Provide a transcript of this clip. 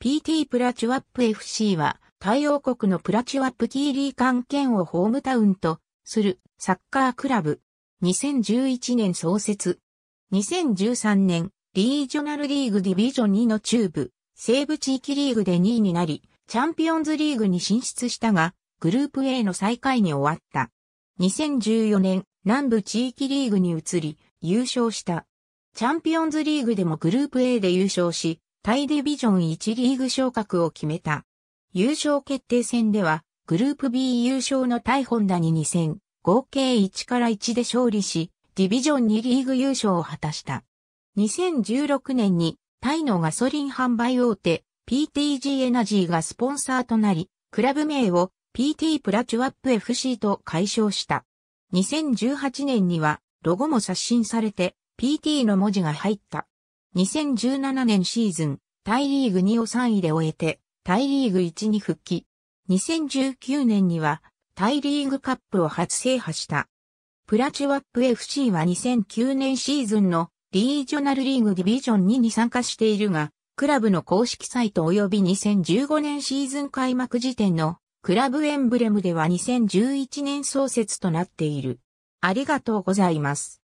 PT プラチュアップ FC は、太陽国のプラチュアップキーリー関係をホームタウンとするサッカークラブ。2011年創設。2013年、リージョナルリーグディビジョン2の中部、西部地域リーグで2位になり、チャンピオンズリーグに進出したが、グループ A の最下位に終わった。2014年、南部地域リーグに移り、優勝した。チャンピオンズリーグでもグループ A で優勝し、イディビジョン1リーグ昇格を決めた。優勝決定戦では、グループ B 優勝のイホンダに2戦、合計1から1で勝利し、ディビジョン2リーグ優勝を果たした。2016年に、タイのガソリン販売大手、PTG エナジーがスポンサーとなり、クラブ名を PT プラチュアップ FC と解消した。2018年には、ロゴも刷新されて、PT の文字が入った。2017年シーズン、タイリーグ2を3位で終えて、タイリーグ1に復帰。2019年には、タイリーグカップを初制覇した。プラチュワップ FC は2009年シーズンのリージョナルリーグディビジョン2に参加しているが、クラブの公式サイト及び2015年シーズン開幕時点のクラブエンブレムでは2011年創設となっている。ありがとうございます。